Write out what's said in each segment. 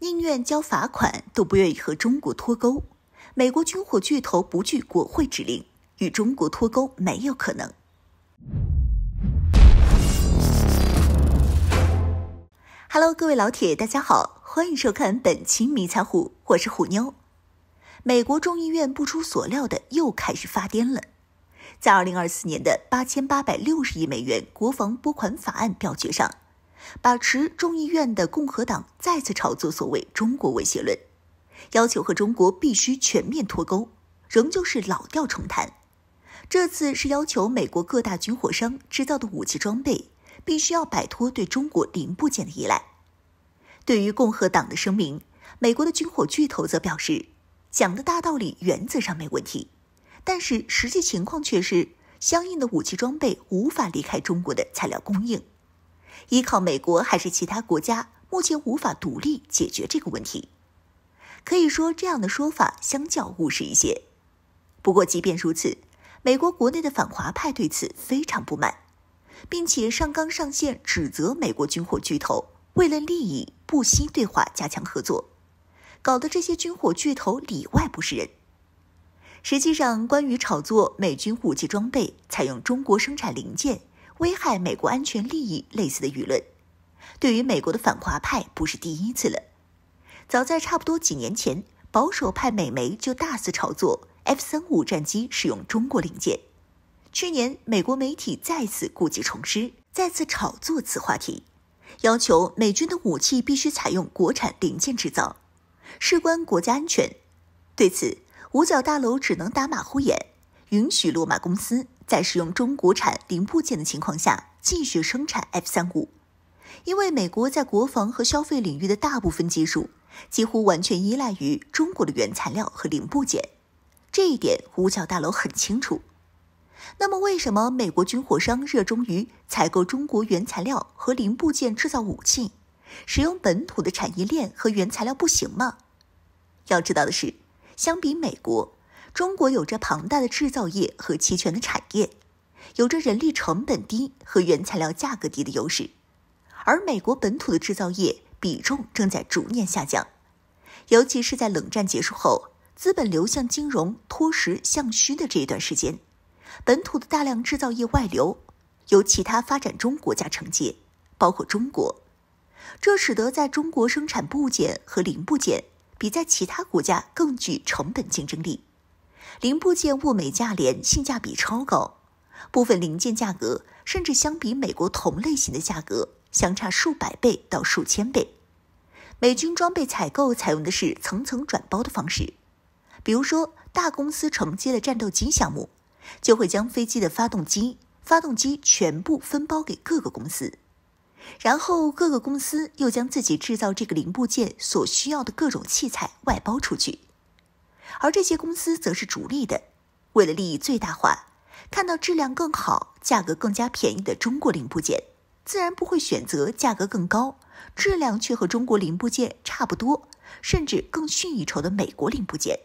宁愿交罚款都不愿意和中国脱钩，美国军火巨头不惧国会指令，与中国脱钩没有可能。Hello，各位老铁，大家好，欢迎收看本期迷彩虎，我是虎妞。美国众议院不出所料的又开始发癫了，在二零二四年的八千八百六十亿美元国防拨款法案表决上。把持众议院的共和党再次炒作所谓“中国威胁论”，要求和中国必须全面脱钩，仍旧是老调重弹。这次是要求美国各大军火商制造的武器装备必须要摆脱对中国零部件的依赖。对于共和党的声明，美国的军火巨头则表示，讲的大道理原则上没问题，但是实际情况却是，相应的武器装备无法离开中国的材料供应。依靠美国还是其他国家，目前无法独立解决这个问题。可以说，这样的说法相较务实一些。不过，即便如此，美国国内的反华派对此非常不满，并且上纲上线指责美国军火巨头为了利益不惜对华加强合作，搞得这些军火巨头里外不是人。实际上，关于炒作美军武器装备采用中国生产零件。危害美国安全利益类似的舆论，对于美国的反华派不是第一次了。早在差不多几年前，保守派美媒就大肆炒作 F-35 战机使用中国零件。去年，美国媒体再次故技重施，再次炒作此话题，要求美军的武器必须采用国产零件制造，事关国家安全。对此，五角大楼只能打马虎眼，允许落马公司。在使用中国产零部件的情况下，继续生产 F 三五，因为美国在国防和消费领域的大部分技术几乎完全依赖于中国的原材料和零部件，这一点五角大楼很清楚。那么，为什么美国军火商热衷于采购中国原材料和零部件制造武器？使用本土的产业链和原材料不行吗？要知道的是，相比美国。中国有着庞大的制造业和齐全的产业，有着人力成本低和原材料价格低的优势，而美国本土的制造业比重正在逐年下降，尤其是在冷战结束后，资本流向金融脱实向虚的这一段时间，本土的大量制造业外流，由其他发展中国家承接，包括中国，这使得在中国生产部件和零部件比在其他国家更具成本竞争力。零部件物美价廉，性价比超高，部分零件价格甚至相比美国同类型的价格相差数百倍到数千倍。美军装备采购采用的是层层转包的方式，比如说大公司承接了战斗机项目，就会将飞机的发动机、发动机全部分包给各个公司，然后各个公司又将自己制造这个零部件所需要的各种器材外包出去。而这些公司则是逐利的，为了利益最大化，看到质量更好、价格更加便宜的中国零部件，自然不会选择价格更高、质量却和中国零部件差不多，甚至更逊一筹的美国零部件。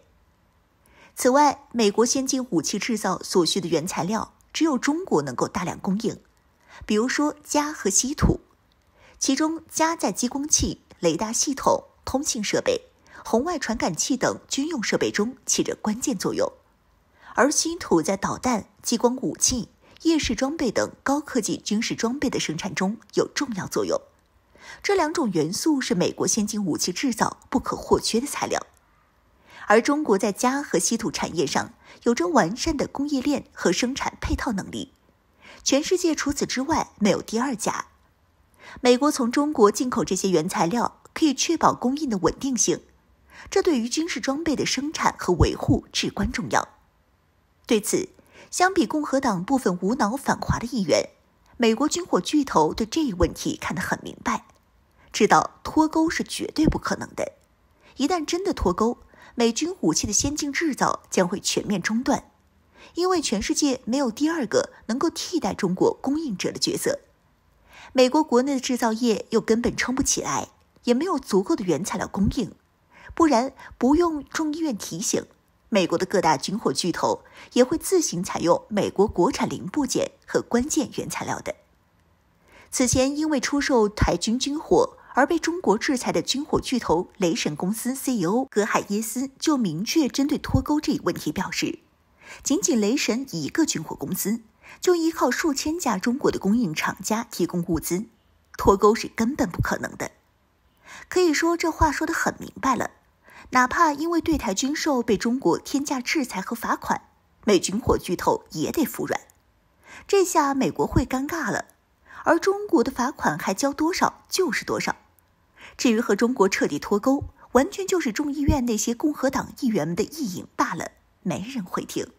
此外，美国先进武器制造所需的原材料，只有中国能够大量供应，比如说镓和稀土，其中镓在激光器、雷达系统、通信设备。红外传感器等军用设备中起着关键作用，而稀土在导弹、激光武器、夜视装备等高科技军事装备的生产中有重要作用。这两种元素是美国先进武器制造不可或缺的材料，而中国在镓和稀土产业上有着完善的供应链和生产配套能力，全世界除此之外没有第二家。美国从中国进口这些原材料，可以确保供应的稳定性。这对于军事装备的生产和维护至关重要。对此，相比共和党部分无脑反华的议员，美国军火巨头对这一问题看得很明白，知道脱钩是绝对不可能的。一旦真的脱钩，美军武器的先进制造将会全面中断，因为全世界没有第二个能够替代中国供应者的角色。美国国内的制造业又根本撑不起来，也没有足够的原材料供应。不然不用众议院提醒，美国的各大军火巨头也会自行采用美国国产零部件和关键原材料的。此前因为出售台军军火而被中国制裁的军火巨头雷神公司 CEO 格海耶斯就明确针对脱钩这一问题表示，仅仅雷神一个军火公司就依靠数千家中国的供应厂家提供物资，脱钩是根本不可能的。可以说，这话说得很明白了。哪怕因为对台军售被中国天价制裁和罚款，美军火巨头也得服软。这下美国会尴尬了，而中国的罚款还交多少就是多少。至于和中国彻底脱钩，完全就是众议院那些共和党议员们的意淫罢了，没人会听。